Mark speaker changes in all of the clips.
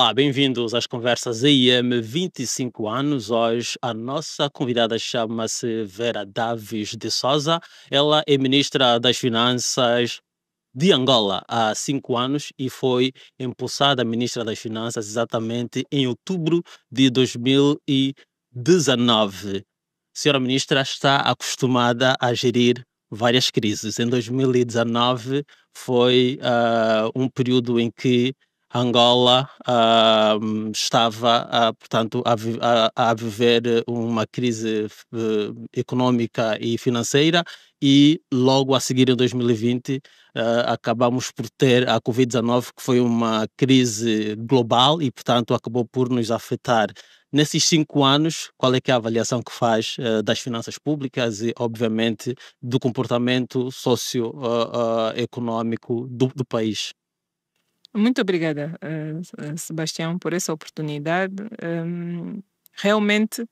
Speaker 1: Olá, bem-vindos às conversas IM 25 anos. Hoje a nossa convidada chama-se Vera Davis de Souza. Ela é ministra das Finanças de Angola há cinco anos e foi impulsada ministra das Finanças exatamente em outubro de 2019. Senhora ministra está acostumada a gerir várias crises. Em 2019 foi uh, um período em que Angola uh, estava, uh, portanto, a, vi a, a, viver uma crise uh, econômica e financeira e logo a seguir, em 2020, eh, acabamos por ter a Covid-19, que foi uma crise global e, portanto, acabou por nos afetar. Nesses cinco anos, qual é, é a avaliação que faz eh, das finanças públicas e, obviamente, do comportamento socioeconômico do, do país?
Speaker 2: Muito obrigada, eh, Sebastião, por essa oportunidade. Ehm, realmente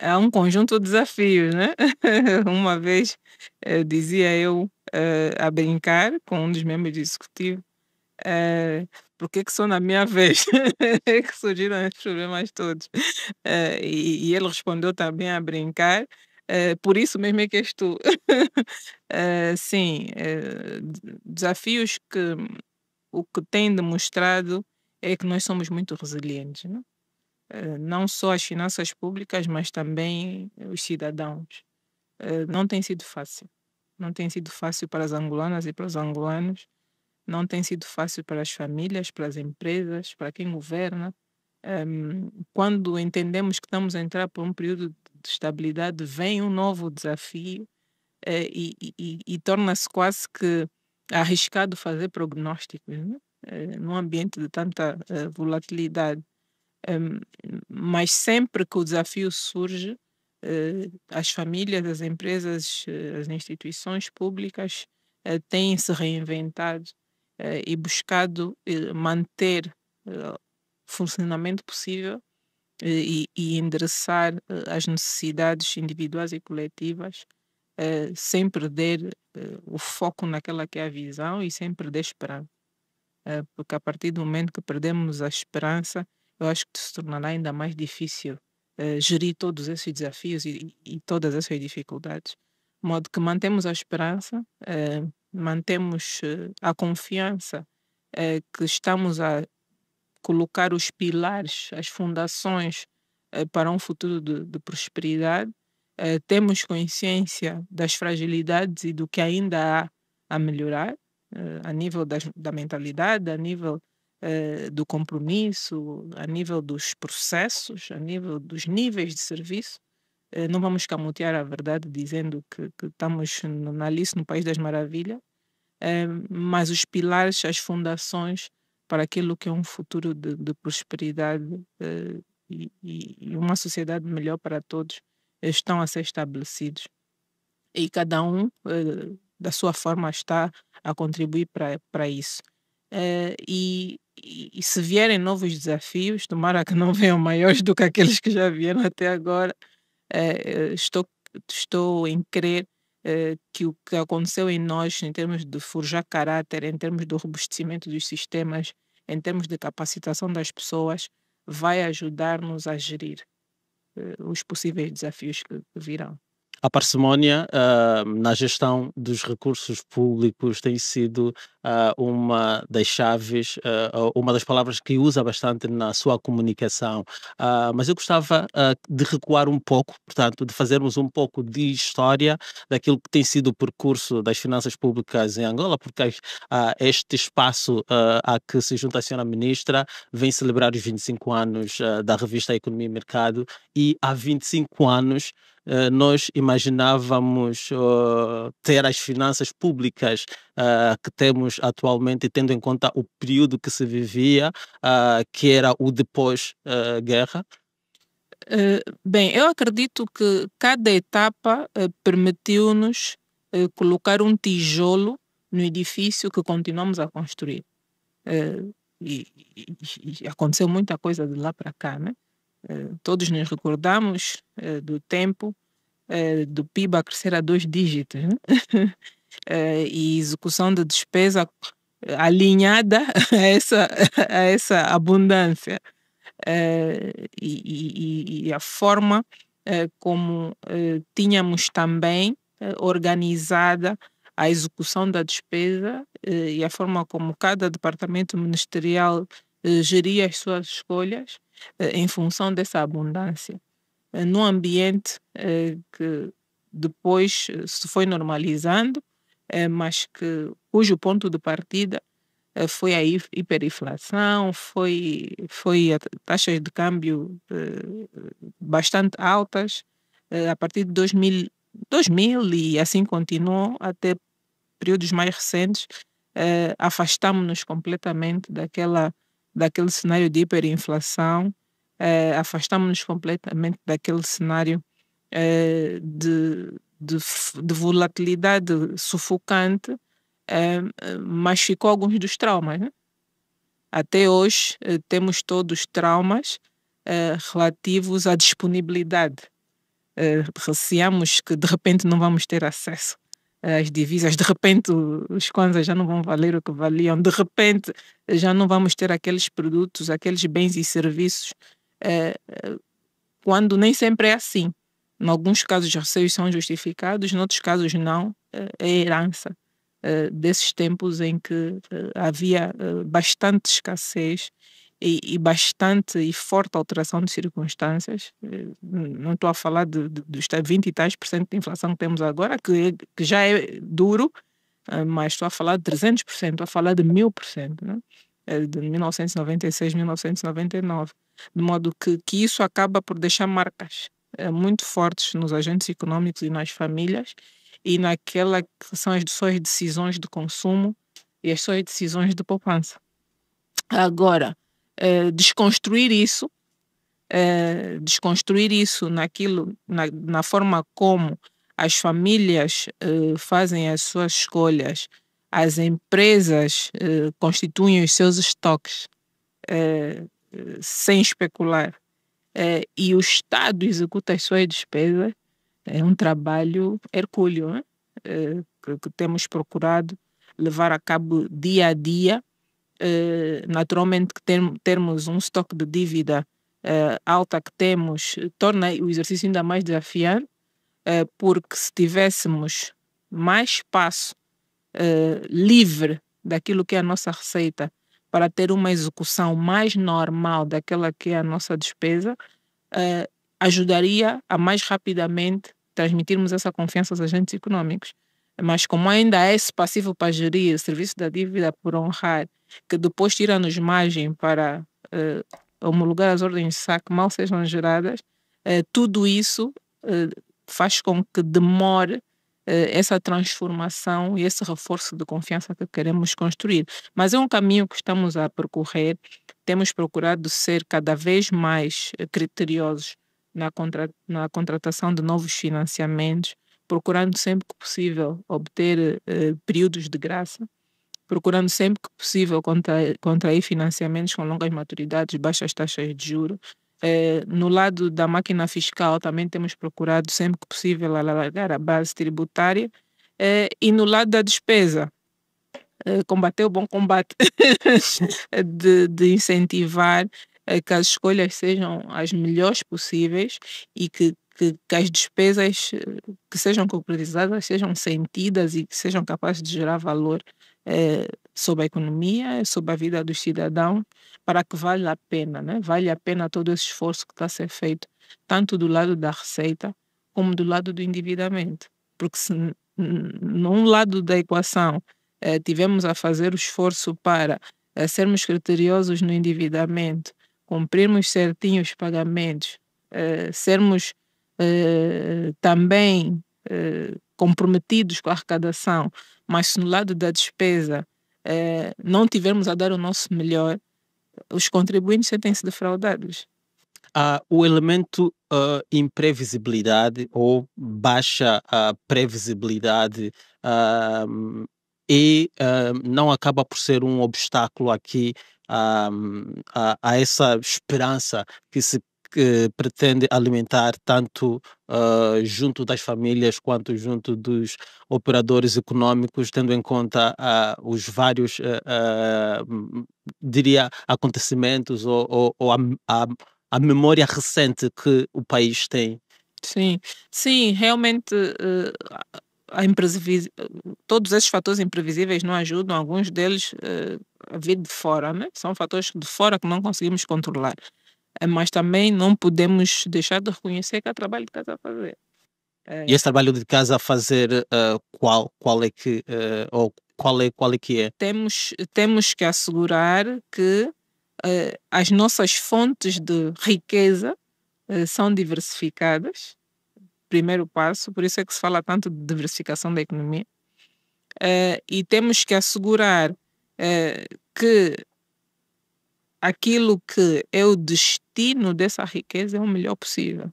Speaker 2: há um conjunto de desafios, né? Uma vez eh, dizia eu eh, a brincar com um dos membros do executivo é, por que que sou na minha vez que surgiram esses problemas todos e, e, ele respondeu também a brincar é, por isso mesmo é que és tu sim desafios que o que tem demonstrado é que nós somos muito resilientes, não? Eh, não só as finanças públicas, mas também eh, os cidadãos. Eh, não tem sido fácil. Não tem sido fácil para as angolanas e para os angolanos, não tem sido fácil para as famílias, para as empresas, para quem governa. Ehm, quando entendemos que estamos a entrar por um período de estabilidade, vem um novo desafio e, e, e, e torna-se quase que arriscado fazer prognósticos né? é, num ambiente de tanta é, volatilidade. É, mas sempre que o desafio surge, eh, as famílias, as empresas, as instituições públicas têm se reinventado e buscado manter o funcionamento possível e, e endereçar as necessidades individuais e coletivas eh, sem perder uh, eh, o foco naquela que é a visão e sem perder esperança. Uh, eh, porque a partir do momento que perdemos a esperança, eu acho que se tornará ainda mais difícil gerir todos esses desafios e, e, todas essas dificuldades. De modo que mantemos a esperança, mantemos a confiança que estamos a colocar os pilares, as fundações para um futuro de, de prosperidade eh, temos consciência das fragilidades e do que ainda há a melhorar eh, a nível das, da mentalidade, a nível eh, do compromisso, a nível dos processos, a nível dos níveis de serviço. não vamos camutear a verdade dizendo que, que estamos na Alice no País das Maravilhas, mas os pilares, as fundações para aquilo que é um futuro de, de prosperidade e, e, uma sociedade melhor para todos estão a ser estabelecidos e cada um eh, da sua forma está a contribuir para isso. Eh, e, e, se vierem novos desafios, tomara que não venham maiores do que aqueles que já vieram até agora, eh, estou, estou em crer que o que aconteceu em nós, em termos de forjar caráter, em termos do robustecimento dos sistemas, em termos de capacitação das pessoas, vai ajudar-nos a gerir eh, os possíveis desafios que virão.
Speaker 1: A parcimónia uh, na gestão dos recursos públicos tem sido uh, uma das chaves, uh, uma das palavras que usa bastante na sua comunicação. mas eu gostava de recuar um pouco, portanto, de fazermos um pouco de história daquilo que tem sido o percurso das finanças públicas em Angola, porque este espaço a que se junta a senhora ministra vem celebrar os 25 anos da revista Economia e Mercado e há 25 anos eh, nós imaginávamos uh, ter as finanças públicas uh, que temos atualmente, tendo em conta o período que se vivia, uh, que era o depois-guerra?
Speaker 2: bem, eu acredito que cada etapa permitiu-nos colocar um tijolo no edifício que continuamos a construir. E, e, e aconteceu muita coisa de lá para cá, né? Eh, todos nos recordamos eh, do tempo eh, do PIB a crescer a dois dígitos né? e execução de despesa alinhada a essa, a essa abundância e, e, e a forma como tínhamos também organizada a execução da despesa e a forma como cada departamento ministerial eh, gerir as suas escolhas eh, em função dessa abundância. Eh, num ambiente que depois se foi normalizando, mas que cujo ponto de partida foi a hiperinflação, foi, foi taxas de câmbio bastante altas a partir de 2000, 2000 e assim continuou até períodos mais recentes, afastamos-nos completamente daquela daquele cenário de hiperinflação, é, eh, afastamos-nos completamente daquele cenário é, de, de, de, volatilidade sufocante, é, mas ficou alguns dos traumas. Né? Até hoje temos todos traumas relativos à disponibilidade. receamos que de repente não vamos ter acesso as divisas, de repente os kwanzas já não vão valer o que valiam, de repente já não vamos ter aqueles produtos, aqueles bens e serviços, é, quando nem sempre é assim. Em alguns casos os receios são justificados, em outros casos não, eh, é herança é, desses tempos em que havia bastante escassez e, e, bastante e forte alteração de circunstâncias. Não estou a falar de, de, dos 20 e tais por cento de inflação que temos agora, que, que já é duro, ah, mas estou a falar de 300 por cento, estou a falar de 1000 por cento, né? É de 1996, 1999. De modo que, que isso acaba por deixar marcas eh, muito fortes nos agentes econômicos e nas famílias e naquela que são as suas decisões de consumo e as suas decisões de poupança. Agora, uh, desconstruir isso, uh, desconstruir isso naquilo, na, na, forma como as famílias uh, fazem as suas escolhas, as empresas constituem os seus estoques, sem especular, e o Estado executa as suas despesas, é um trabalho hercúleo, né? que, que temos procurado levar a cabo dia a dia eh, naturalmente que ter, termos um estoque de dívida eh, alta que temos eh, torna o exercício ainda mais desafiante, porque se tivéssemos mais espaço livre daquilo que é a nossa receita para ter uma execução mais normal daquela que é a nossa despesa, ajudaria a mais rapidamente transmitirmos essa confiança aos agentes econômicos. Mas como ainda é esse passivo para gerir, o serviço da dívida por honrar que depois tira-nos margem para uh, homologar as ordens de saque mal sejam geradas, uh, tudo isso uh, faz com que demore essa transformação e esse reforço de confiança que queremos construir. Mas é um caminho que estamos a percorrer, temos procurado ser cada vez mais criteriosos na, contra na contratação de novos financiamentos, procurando sempre que possível obter períodos de graça procurando sempre que possível contrair, contrair financiamentos com longas maturidades, baixas taxas de juros. É, eh, no lado da máquina fiscal, também temos procurado sempre que possível alargar a base tributária. É, e no lado da despesa, é, combater o bom combate, de, de incentivar que as escolhas sejam as melhores possíveis e que, que, que, as despesas que sejam concretizadas sejam sentidas e que sejam capazes de gerar valor é, sobre a economia, sobre a vida dos cidadãos, para que valha a pena, né? Vale a pena todo esse esforço que está a ser feito, tanto do lado da receita como do lado do endividamento. Porque se num lado da equação eh, tivemos a fazer o esforço para é, sermos criteriosos no endividamento, cumprirmos certinho os pagamentos, é, sermos também comprometidos com a arrecadação, mas se no lado da despesa eh, não tivermos a dar o nosso melhor, os contribuintes sentem-se defraudados.
Speaker 1: Ah, o elemento uh, imprevisibilidade ou baixa uh, previsibilidade uh, e uh, não acaba por ser um obstáculo aqui a, essa esperança que se que pretende alimentar tanto uh, junto das famílias quanto junto dos operadores econômicos, tendo em conta uh, os vários, uh, diria, acontecimentos ou, ou, ou a, a, a, memória recente que o país tem.
Speaker 2: Sim, sim, realmente eh, a todos esses fatores imprevisíveis não ajudam, alguns deles uh, a vir de fora, né? são fatores de fora que não conseguimos controlar. Eh, mas também não podemos deixar de reconhecer que há trabalho de casa a fazer. E eh, esse
Speaker 1: trabalho de casa a fazer uh, qual, qual é que uh, ou qual é qual é que é?
Speaker 2: Temos temos que assegurar que uh, as nossas fontes de riqueza são diversificadas. Primeiro passo, por isso é que se fala tanto de diversificação da economia. e temos que assegurar que aquilo que é o destino dessa riqueza é o melhor possível.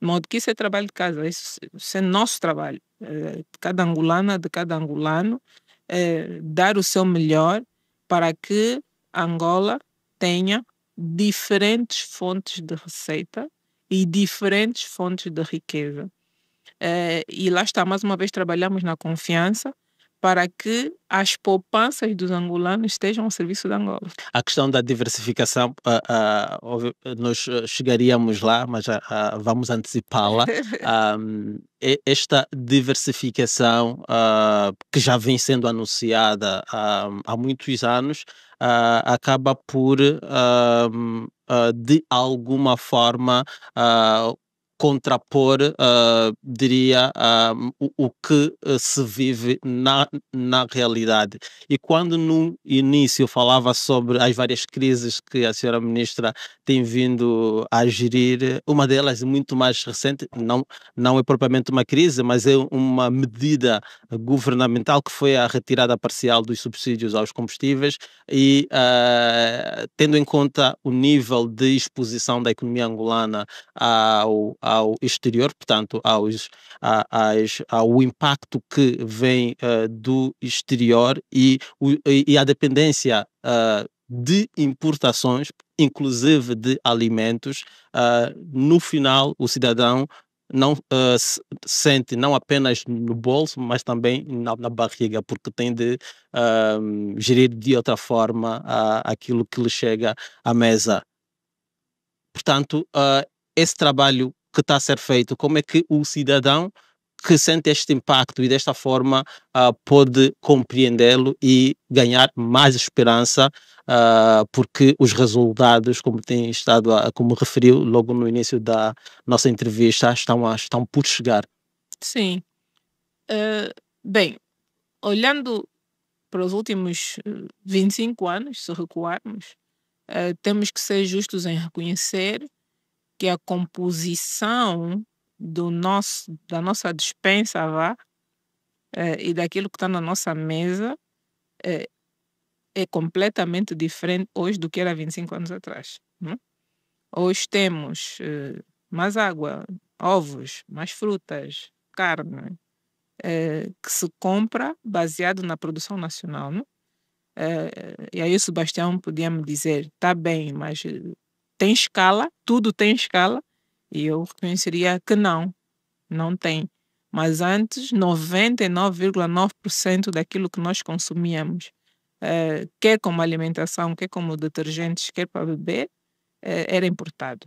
Speaker 2: De modo que isso é trabalho de casa, isso, é nosso trabalho, eh, de cada angolana, de cada angolano, é dar o seu melhor para que Angola tenha diferentes fontes de receita e diferentes fontes de riqueza. É, e lá está, mais uma vez, trabalhamos na confiança para que as poupanças dos angolanos estejam ao serviço da Angola.
Speaker 1: A questão da diversificação, uh, uh, nós ah, chegaríamos lá, mas uh, vamos antecipá-la. um, esta diversificação que já vem sendo anunciada há muitos anos acaba por, de alguma forma, contrapor, uh, diria, uh, o, o, que ah, se vive na, na realidade. E quando no início falava sobre as várias crises que a senhora ministra tem vindo a gerir, uma delas muito mais recente, não, não é propriamente uma crise, mas é uma medida governamental que foi a retirada parcial dos subsídios aos combustíveis e uh, tendo em conta o nível de exposição da economia angolana ao ao exterior, portanto, aos, a, as ao impacto que vem uh, do exterior e, o, e a dependência uh, de importações, inclusive de alimentos, eh, no final o cidadão não uh, sente não apenas no bolso, mas também na, na barriga, porque tem de uh, gerir de outra forma uh, aquilo que lhe chega à mesa. Portanto, esse trabalho que está a ser feito, como é que o cidadão que sente este impacto e desta forma uh, pode compreendê-lo e ganhar mais esperança, uh, porque os resultados, como tem estado, a, como referiu logo no início da nossa entrevista, estão, a, estão por chegar.
Speaker 2: Sim. Uh, bem, olhando para os últimos 25 anos, se recuarmos, temos que ser justos em reconhecer que a composição do nosso, da nossa dispensa vá, eh, e daquilo que está na nossa mesa eh, é completamente diferente hoje do que era 25 anos atrás. Né? Hoje temos eh, mais água, ovos, mais frutas, carne, que se compra baseado na produção nacional. Né? e aí o Sebastião podia me dizer, está bem, mas tem escala, tudo tem escala, e eu reconheceria que não, não tem. Mas antes, 99,9% daquilo que nós consumíamos, eh, quer como alimentação, quer como detergentes, quer para beber, eh, era importado.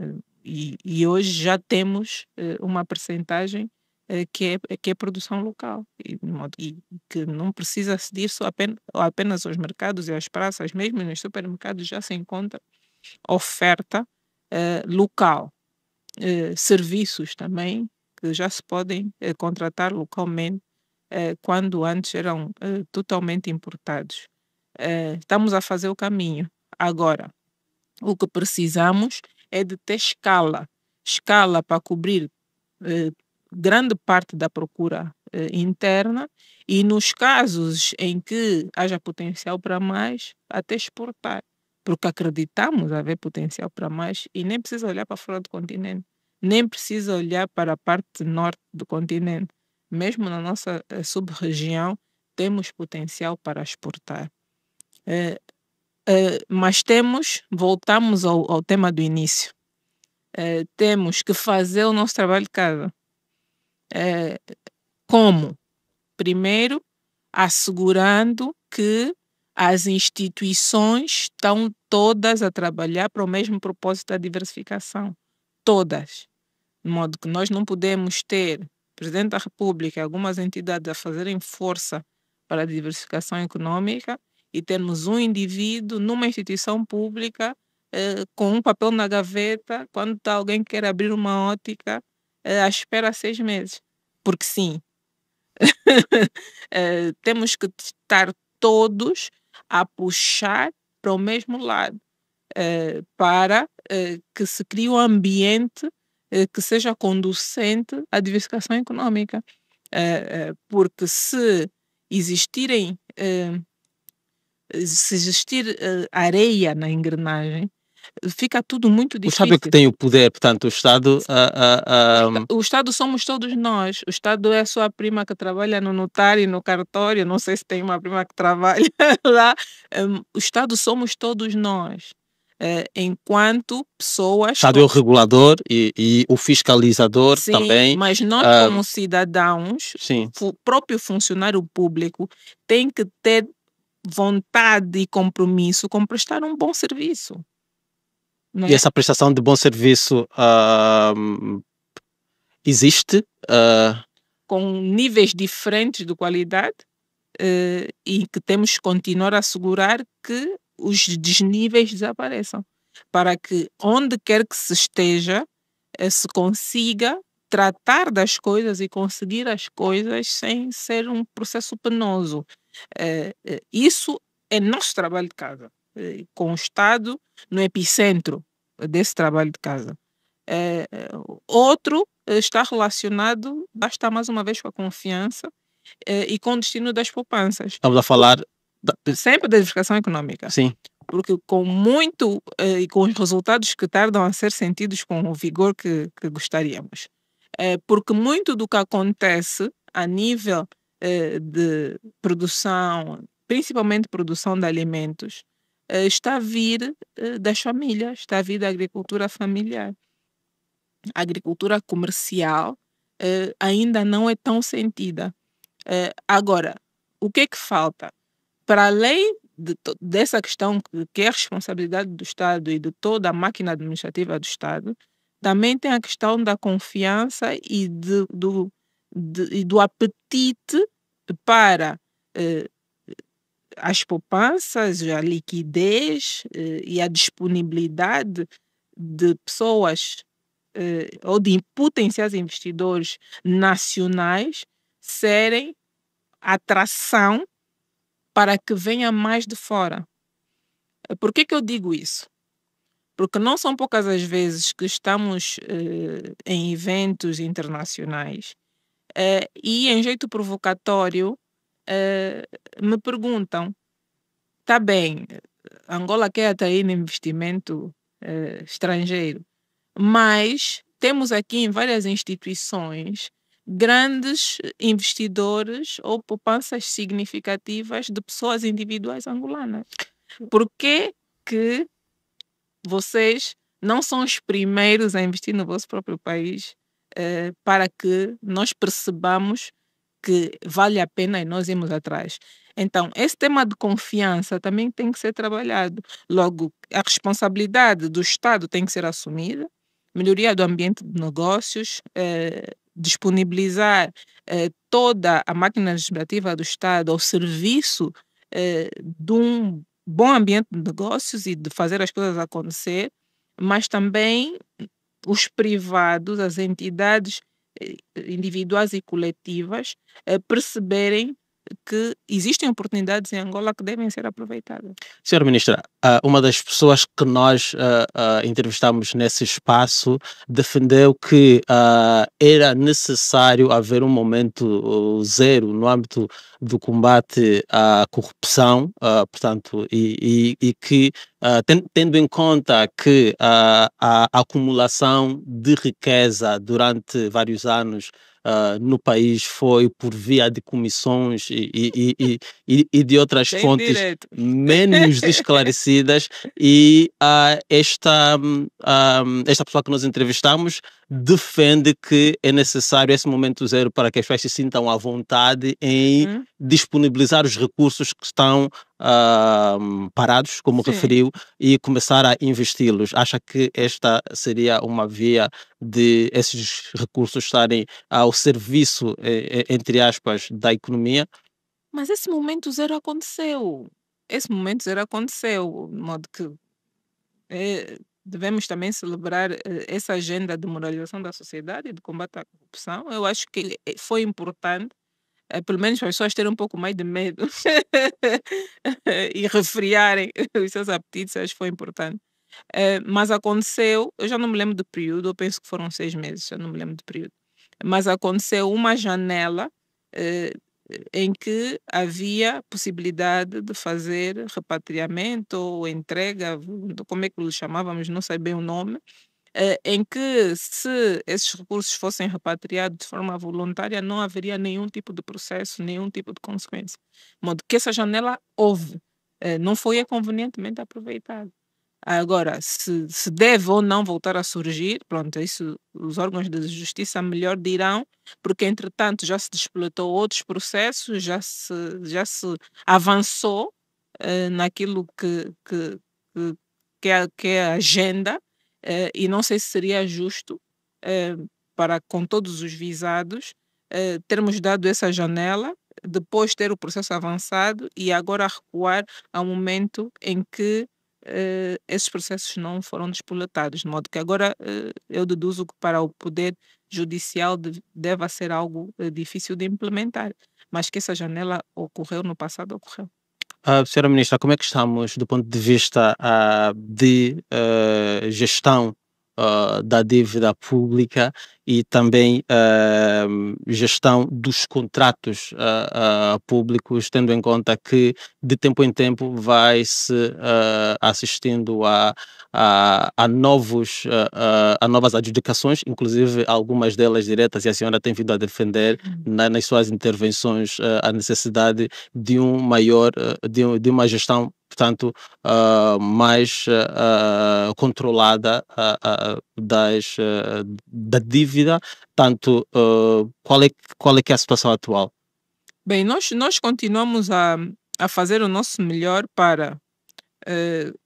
Speaker 2: Eh, e, e, hoje já temos uma percentagem que é, que é produção local e, e, que não precisa aceder só apenas, apenas aos mercados e às praças, mesmo nos supermercados já se encontra oferta uh, local. Uh, serviços também que já se podem eh, contratar localmente quando antes eram totalmente importados. estamos a fazer o caminho. Agora, o que precisamos é de ter escala escala para cobrir grande parte da procura interna e nos casos em que haja potencial para mais, até exportar porque acreditamos haver potencial para mais e nem precisa olhar para fora do continente, nem precisa olhar para a parte norte do continente. Mesmo na nossa eh, sub-região, temos potencial para exportar. É, é, mas temos, voltamos ao, ao tema do início, é, temos que fazer o nosso trabalho de casa. como? Primeiro, assegurando que as instituições estão todas a trabalhar para o mesmo propósito da diversificação. Todas. De modo que nós não podemos ter presidente da República, algumas entidades a fazerem força para a diversificação econômica e termos um indivíduo numa instituição pública eh, com um papel na gaveta quando está alguém que quer abrir uma ótica eh, à espera seis meses. Porque sim, eh, temos que estar todos a puxar para o mesmo lado, eh, para eh, que se crie um ambiente eh, que seja conducente à diversificação econômica. porque se existirem se existir areia na engrenagem, fica tudo muito difícil. O Estado é que tem
Speaker 1: o poder, portanto, o Estado. Uh, uh, um... O
Speaker 2: Estado somos todos nós. O Estado é só a prima que trabalha no notário, no cartório, não sei se tem uma prima que trabalha lá. Um, o Estado somos todos nós. Uh, enquanto pessoas. O Estado como... é o
Speaker 1: regulador e, e o fiscalizador Sim, também. Mas nós, uh... como
Speaker 2: cidadãos, Sim. o próprio funcionário público tem que ter vontade e compromisso com prestar um bom serviço.
Speaker 1: Não. Né? E essa prestação de bom serviço uh, existe? Uh...
Speaker 2: Com níveis diferentes de qualidade uh, e que temos que continuar a assegurar que os desníveis desapareçam, para que onde quer que se esteja, eh, se consiga tratar das coisas e conseguir as coisas sem ser um processo penoso. Eh, isso é nosso trabalho de casa, com o Estado no epicentro desse trabalho de casa. É, é outro eh, está relacionado, basta mais uma vez, com a confiança é, e com o destino das poupanças. Estamos
Speaker 1: a falar. Da...
Speaker 2: Sempre da diversificação econômica. Sim. Porque, com muito é, e com os resultados que tardam a ser sentidos com o vigor que, que gostaríamos. É, porque muito do que acontece a nível de produção, principalmente produção de alimentos, eh, está a vir eh, das famílias, está a vir da agricultura familiar. A agricultura comercial eh, ainda não é tão sentida. Agora, o que é que falta? Para além de, dessa questão que é a responsabilidade do Estado e de toda a máquina administrativa do Estado, também tem a questão da confiança e de, do, de, do apetite para eh, as poupanças, a liquidez eh, e a disponibilidade de pessoas eh, ou de potenciais investidores nacionais serem atração para que venha mais de fora. Eh, por que, que eu digo isso? Porque não são poucas as vezes que estamos eh, em eventos internacionais eh, e, em jeito provocatório, uh, me perguntam: está bem, Angola quer atrair investimento uh, estrangeiro, mas temos aqui em várias instituições grandes investidores ou poupanças significativas de pessoas individuais angolanas. Por que, vocês não são os primeiros a investir no vosso próprio país eh, para que nós percebamos que vale a pena e nós irmos atrás. Então, esse tema de confiança também tem que ser trabalhado. Logo, a responsabilidade do Estado tem que ser assumida, melhoria do ambiente de negócios, eh, disponibilizar eh, toda a máquina legislativa do Estado ao serviço eh, de um bom ambiente de negócios e de fazer as coisas acontecer, mas também os privados, as entidades, eh, individuais e coletivas, perceberem que existem oportunidades em Angola que devem ser aproveitadas.
Speaker 1: Senhora Ministra, ah, uma das pessoas que nós ah, ah, entrevistamos nesse espaço defendeu que era necessário haver um momento zero no âmbito do combate à corrupção, portanto, e, e, e que tendo em conta que a acumulação de riqueza durante vários anos uh, no país foi por via de comissões e, e, e, e de outras Tem fontes direito. menos esclarecidas e uh, esta, um, ah, esta pessoa que nós entrevistamos defende que é necessário esse momento zero para que as pessoas se sintam à vontade em uhum. disponibilizar os recursos que estão uh, parados, como Sim. referiu, e começar a investi-los. Acha que esta seria uma via de esses recursos estarem ao serviço, eh, eh, entre aspas, da economia?
Speaker 2: Mas esse momento zero aconteceu. Esse momento zero aconteceu, de modo que é, devemos também celebrar essa agenda de moralização da sociedade e de combate à corrupção. Eu acho que foi importante eh, pelo menos para as pessoas terem um pouco mais de medo e refriarem os seus apetites, acho que foi importante. Eh, mas aconteceu, eu já não me lembro do período, eu penso que foram seis meses, eu não me lembro do período. Mas aconteceu uma janela eh, em que havia possibilidade de fazer repatriamento ou entrega, como é que lhe chamávamos, não sei bem o nome, eh, em que se esses recursos fossem repatriados de forma voluntária, não haveria nenhum tipo de processo, nenhum tipo de consequência. De modo que essa janela houve, eh, não foi convenientemente aproveitada. Agora, se, se deve ou não voltar a surgir, pronto, isso os órgãos de justiça melhor dirão, porque entretanto já se despletou outros processos, já se, já se avançou eh, naquilo que, que, que, que, é, que é a agenda eh, e não sei se seria justo eh, para com todos os visados eh, termos dado essa janela, depois ter o processo avançado e agora recuar ao momento em que esses processos não foram despoletados, de modo que agora eu deduzo que para o poder judicial de, deva ser algo difícil de implementar, mas que essa janela ocorreu no passado, ocorreu.
Speaker 1: Uh, Senhora Ministra, como é que estamos do ponto de vista uh, de uh, gestão uh, da dívida pública e também uh, gestão dos contratos uh, públicos, tendo em conta que de tempo em tempo vai-se assistindo a, a, a novos, a novas adjudicações, inclusive algumas delas diretas, e a senhora tem vindo a defender uhum. na, nas suas intervenções a necessidade de um maior, de, de uma gestão portanto, ah, mais ah, controlada ah, das, da dívida, tanto qual, é, qual é que é a situação atual?
Speaker 2: Bem, nós, nós continuamos a, a fazer o nosso melhor para uh,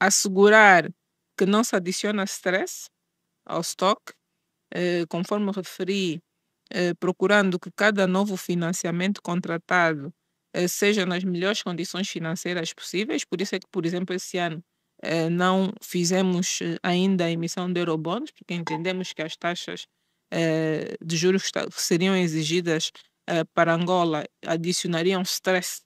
Speaker 2: assegurar que não se adiciona stress ao estoque, uh, conforme referi, uh, procurando que cada novo financiamento contratado eh, seja nas melhores condições financeiras possíveis. Por isso é que, por exemplo, esse ano eh, não fizemos eh, ainda a emissão de eurobonds, porque entendemos que as taxas de juros que seriam exigidas para Angola adicionariam stress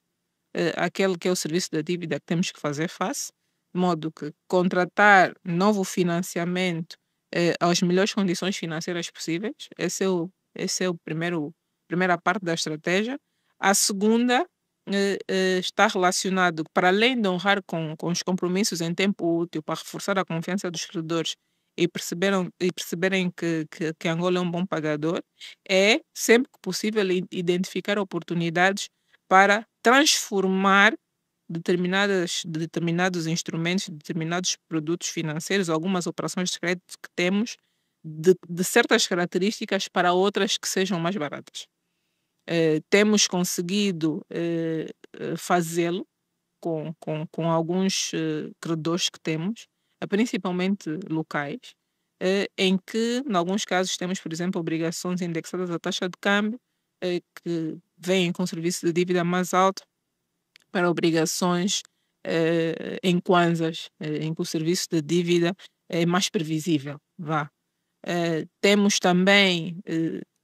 Speaker 2: àquele que é o serviço da dívida que temos que fazer face, de modo que contratar novo financiamento às melhores condições financeiras possíveis, esse é o, esse é o primeiro primeira parte da estratégia. A segunda eh, eh, está relacionado, para além de honrar com, com os compromissos em tempo útil para reforçar a confiança dos credores e, perceberam, e perceberem que, que, que Angola é um bom pagador, é sempre que possível identificar oportunidades para transformar determinadas, determinados instrumentos, determinados produtos financeiros, algumas operações de crédito que temos, de, de certas características para outras que sejam mais baratas. Eh, temos conseguido eh, eh, fazê-lo com, com, com alguns eh, credores que temos, eh, principalmente locais, em que, em alguns casos, temos, por exemplo, obrigações indexadas à taxa de câmbio, que vêm com serviço de dívida mais alto, para obrigações em kwanzas, em que o serviço de dívida é mais previsível. Vá. temos também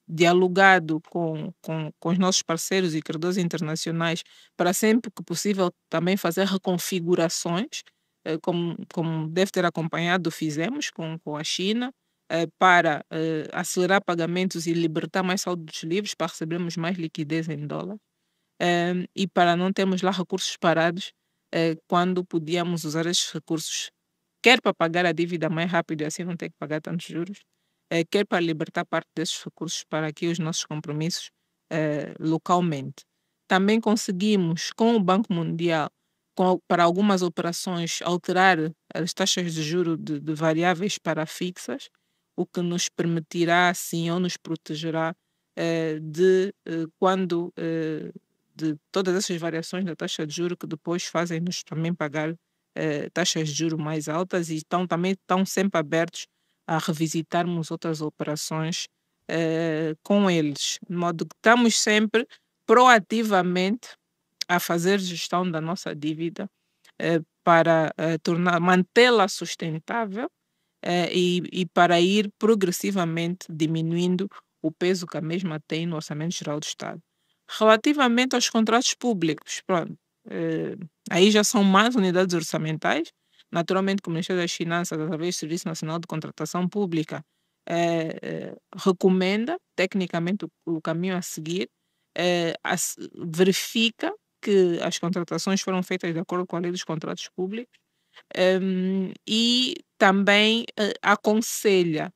Speaker 2: dialogado com, com, com os nossos parceiros e credores internacionais para sempre que possível também fazer reconfigurações, eh, como, como deve ter acompanhado, fizemos com, com a China, eh, para eh, acelerar pagamentos e libertar mais saldos livres para recebermos mais liquidez em dólar e para não termos lá recursos parados quando podíamos usar esses recursos quer para pagar a dívida mais rápido e assim não ter que pagar tantos juros, eh, quer para libertar parte desses recursos para aqui os nossos compromissos eh, localmente. Também conseguimos, com o Banco Mundial, com, para algumas operações, alterar as taxas de juros de, de, variáveis para fixas, o que nos permitirá, sim, ou nos protegerá eh, de quando de todas essas variações da taxa de juro que depois fazem-nos também pagar eh, taxas de juro mais altas e estão também estão sempre abertos a revisitarmos outras operações eh, com eles, de modo que estamos sempre proativamente a fazer gestão da nossa dívida eh, para eh, tornar mantê-la sustentável e, e para ir progressivamente diminuindo o peso que a mesma tem no orçamento geral do Estado. Relativamente aos contratos públicos, pronto, aí já são mais unidades orçamentais naturalmente que o Ministério das Finanças, através do Serviço Nacional de Contratação Pública, eh, eh, recomenda tecnicamente o, o, caminho a seguir, eh, verifica que as contratações foram feitas de acordo com a lei dos contratos públicos ehm, e também aconselha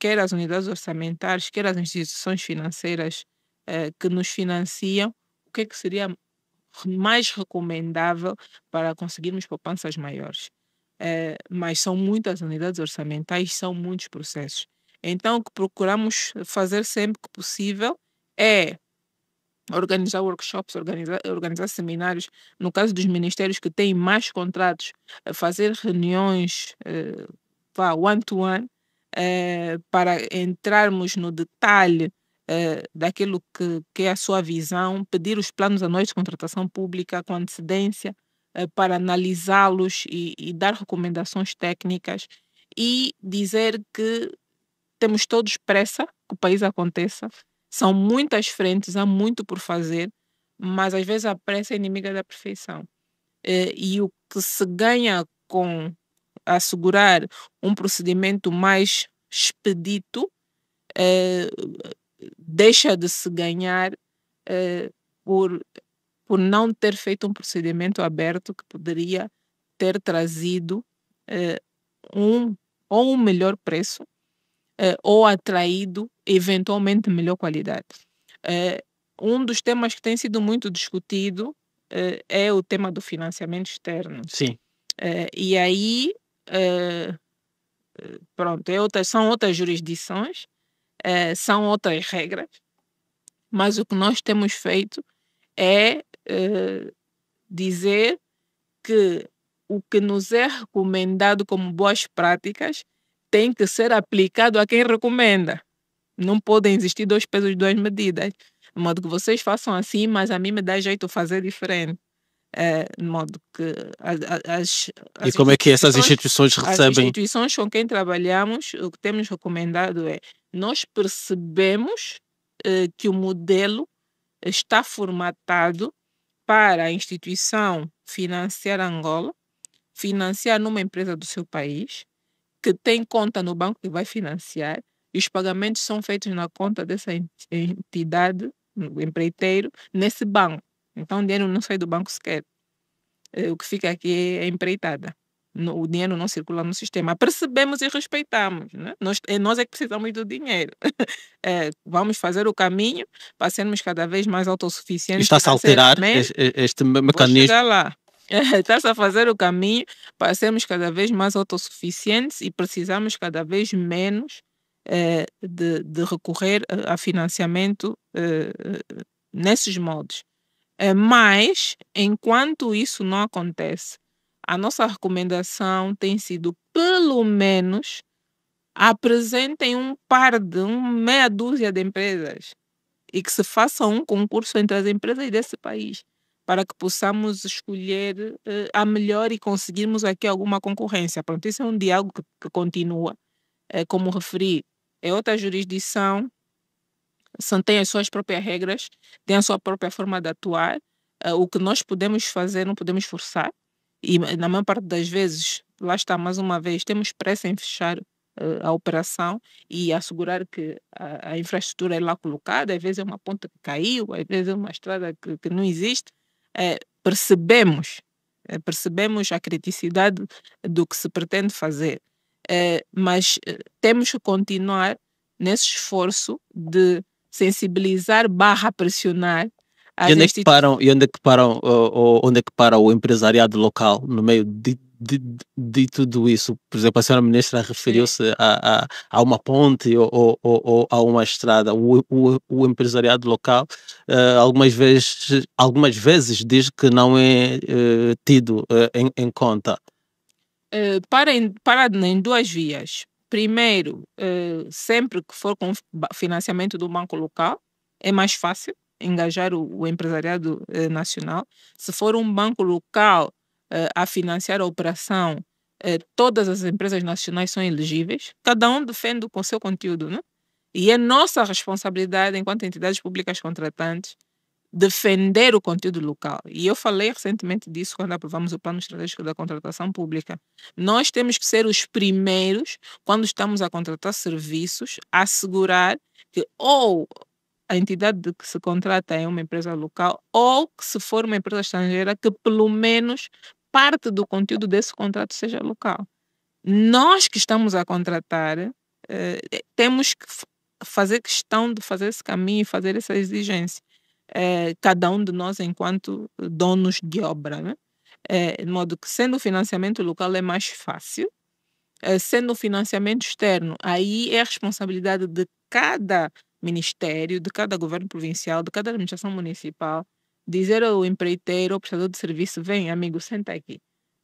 Speaker 2: quer as unidades orçamentárias, quer as instituições financeiras que nos financiam, o que, é que seria mais recomendável para conseguirmos poupanças maiores. É, mas são muitas unidades orçamentais, são muitos processos. Então, o que procuramos fazer sempre que possível é organizar workshops, organizar, organizar seminários, no caso dos ministérios que têm mais contratos, eh, fazer reuniões one-to-one, uh, -one, eh, para entrarmos no detalhe eh, daquilo que, que é a sua visão, pedir os planos anuais de contratação pública com antecedência eh, para analisá-los e, e dar recomendações técnicas e dizer que temos todos pressa que o país aconteça. São muitas frentes, há muito por fazer, mas às vezes a pressa é inimiga da perfeição. Eh, e o que se ganha com assegurar um procedimento mais expedito deixa de se ganhar eh, por, por não ter feito um procedimento aberto que poderia ter trazido eh, um ou um melhor preço eh, ou atraído eventualmente melhor qualidade. um dos temas que tem sido muito discutido é o tema do financiamento externo. Sim. e aí, pronto, é outra, são outras jurisdições é, são outras regras, mas o que nós temos feito é, é dizer que o que nos é recomendado como boas práticas tem que ser aplicado a quem recomenda. Não podem existir dois pesos, duas medidas. De modo que vocês façam assim, mas a mim me dá jeito fazer diferente. É, de modo que as, as E como é que essas instituições recebem? As instituições com quem trabalhamos, o que temos recomendado é nós percebemos eh, que o modelo está formatado para a instituição financiar Angola, financiar numa empresa do seu país, que tem conta no banco que vai financiar, e os pagamentos são feitos na conta dessa entidade, o empreiteiro, nesse banco. Então, o dinheiro não sai do banco sequer. Eh, o que fica aqui é empreitada o dinheiro não circula no sistema. Percebemos e respeitamos. Né? Nós, eh, nós é que precisamos do dinheiro. É, vamos fazer o caminho para sermos cada vez mais autossuficientes. Está-se a alterar este,
Speaker 1: este mecanismo. Chegar lá.
Speaker 2: É, está-se a fazer o caminho para sermos cada vez mais autossuficientes e precisamos cada vez menos eh, de, de, recorrer a financiamento é, nesses modos. É, mas, enquanto isso não acontece, a nossa recomendação tem sido, pelo menos, apresentem um par de um, meia dúzia de empresas e que se faça um concurso entre as empresas desse país para que possamos escolher eh, a melhor e conseguirmos aqui alguma concorrência. Pronto, isso é um diálogo que, que continua, eh, como referi. É outra jurisdição, são, tem as suas próprias regras, tem a sua própria forma de atuar. Eh, o que nós podemos fazer, não podemos forçar. E na maior parte das vezes, lá está mais uma vez, temos pressa em fechar uh, a operação e assegurar que a, a, infraestrutura é lá colocada. Às vezes é uma ponta que caiu, às vezes é uma estrada que, que não existe. É, percebemos, é, percebemos a criticidade do que se pretende fazer, é, mas temos que continuar nesse esforço de sensibilizar barra pressionar e onde, é que tipo
Speaker 1: param, e onde é que param, onde é que para o empresariado local no meio de, de, de tudo isso? Por exemplo, a senhora ministra referiu-se a, a, a, uma ponte ou, ou, ou a uma estrada. O, o, o empresariado local uh, algumas, vezes, algumas vezes diz que não é uh, tido uh, em, em, conta.
Speaker 2: para em, parado em duas vias. Primeiro, sempre que for com financiamento do banco local, é mais fácil engajar o, o empresariado eh, nacional. Se for um banco local eh, a financiar a operação, eh, todas as empresas nacionais são elegíveis. Cada um defende com o seu conteúdo, né? E é nossa responsabilidade, enquanto entidades públicas contratantes, defender o conteúdo local. E eu falei recentemente disso quando aprovamos o Plano Estratégico da Contratação Pública. Nós temos que ser os primeiros, quando estamos a contratar serviços, a assegurar que ou a entidade de que se contrata é uma empresa local ou que se for uma empresa estrangeira que pelo menos parte do conteúdo desse contrato seja local. Nós que estamos a contratar eh, temos que fazer questão de fazer esse caminho e fazer essa exigência. Eh, cada um de nós enquanto donos de obra, né? eh, de modo que sendo o financiamento local é mais fácil, eh, sendo o financiamento externo aí é a responsabilidade de cada ministério, de cada governo provincial, de cada administração municipal, dizer ao empreiteiro, ao prestador de serviço, vem, amigo, senta aqui.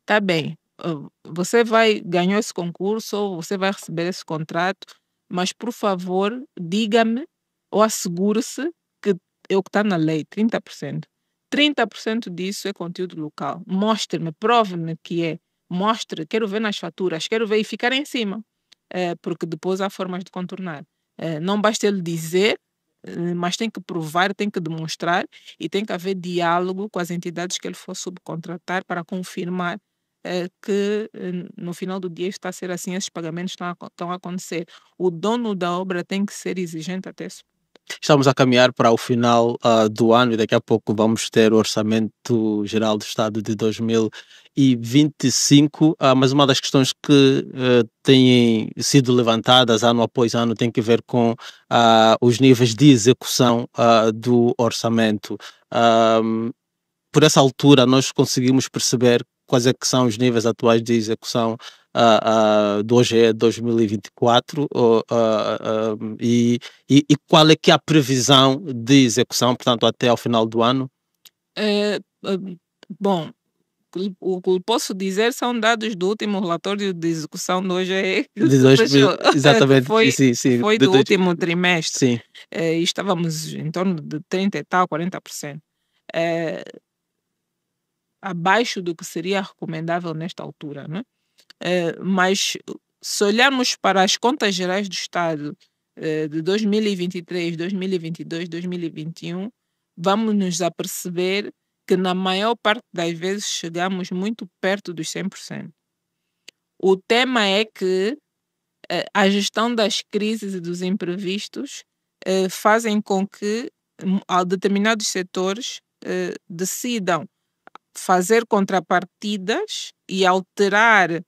Speaker 2: Tá bem, ah, você vai ganhou esse concurso, ou você vai receber esse contrato, mas por favor, diga-me ou assegure-se que é o que está na lei, 30%. 30% disso é conteúdo local. Mostre-me, prove-me que é. Mostre, quero ver nas faturas, quero ver e ficar em cima, eh, porque depois há formas de contornar. Eh, não basta ele dizer, eh, mas tem que provar, tem que demonstrar e tem que haver diálogo com as entidades que ele for subcontratar para confirmar eh, que no final do dia está a ser assim, esses pagamentos estão a, estão a acontecer. O dono da obra tem que ser exigente até esse
Speaker 1: Estamos a caminhar para o final uh, do ano e daqui a pouco vamos ter o Orçamento Geral do Estado de 2025. Uh, ah, mas uma das questões que uh, têm sido levantadas ano após ano tem que ver com os níveis de execução do orçamento por essa altura nós conseguimos perceber quais é que são os níveis atuais de execução uh, uh, do OGE 2024 uh, e, e, e, qual é que é a previsão de execução, portanto, até ao final do ano?
Speaker 2: É, ah, bom, o que posso dizer são dados do último relatório de execução do OGE. De dois, exatamente, foi, sim, sim, foi do dois, último trimestre. Sim. É, estávamos em torno de 30 e tal, 40%. É, abaixo do que seria recomendável nesta altura. Né? É, mas se olharmos para as contas gerais do Estado é, de 2023, 2022, 2021, vamos nos aperceber que na maior parte das vezes chegamos muito perto dos 100%. O tema é que é, a gestão das crises e dos imprevistos fazem com que hum, determinados setores decidam fazer contrapartidas e alterar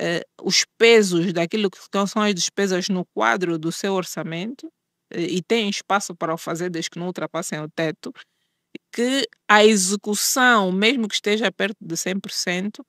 Speaker 2: eh, os pesos daquilo que são as despesas no quadro do seu orçamento eh, e tem espaço para o fazer desde que não ultrapassem o teto, que a execução, mesmo que esteja perto de 100%,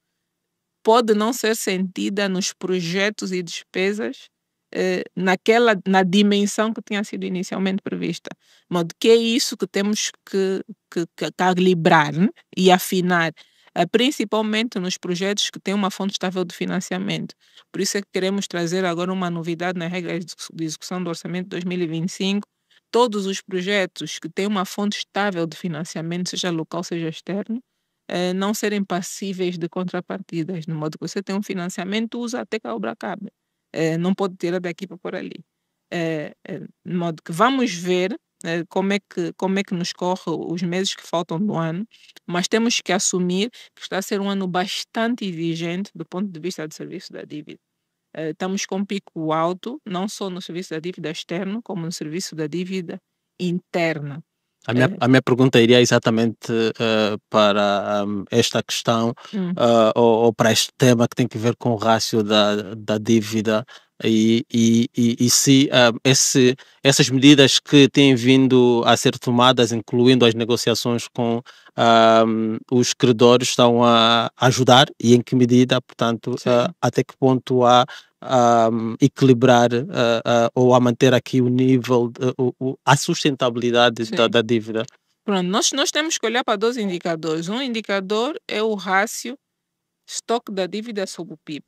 Speaker 2: pode não ser sentida nos projetos e despesas eh, naquela na dimensão que tinha sido inicialmente prevista. Modo que é isso que temos que, que, que calibrar né? e afinar, eh, principalmente nos projetos que têm uma fonte estável de financiamento. Por isso é que queremos trazer agora uma novidade nas regras de execução do orçamento de 2025. Todos os projetos que têm uma fonte estável de financiamento, seja local, seja externo, eh, não serem passíveis de contrapartidas, no modo que você tem um financiamento, usa até que a obra acabe. Eh, não pode ter daqui para por ali. Eh, eh, de modo que vamos ver eh, como é que como é que nos corre os meses que faltam do ano, mas temos que assumir que está a ser um ano bastante exigente do ponto de vista do serviço da dívida. Estamos com um pico alto, não só no serviço da dívida externo, como no serviço da dívida interna.
Speaker 1: A minha, é. a minha pergunta iria exatamente uh, para um, esta questão hum. uh, ou, ou, para este tema que tem que ver com o rácio da, da dívida e, e, e, e se uh, esse, essas medidas que têm vindo a ser tomadas, incluindo as negociações com hum, os credores, estão a ajudar e em que medida, portanto, eh, até que ponto há a equilibrar a, uh, a, uh, ou a manter aqui o nível, a sustentabilidade da, da, dívida?
Speaker 2: Pronto, nós, nós temos que olhar para dois indicadores. Um indicador é o rácio estoque da dívida sobre o PIB.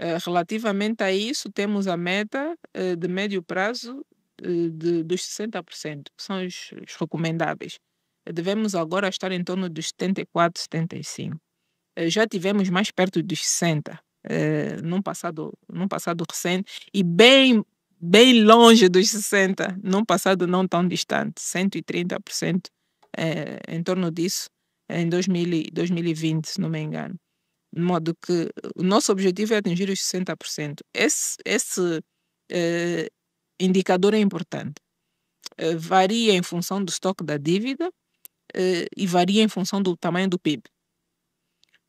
Speaker 2: Eh, relativamente a isso, temos a meta eh, de médio prazo eh, de, dos 60%, que são os, os recomendáveis. Devemos agora estar em torno dos 74, 75. Já tivemos mais perto dos 60%. Eh, num passado num passado recente e bem bem longe dos 60, num passado não tão distante, 130% é, eh, em torno disso em 2000, 2020, se não me engano. De modo que o nosso objetivo é atingir os 60%. Esse, esse é, indicador é importante. É, varia em função do estoque da dívida é, e varia em função do tamanho do PIB.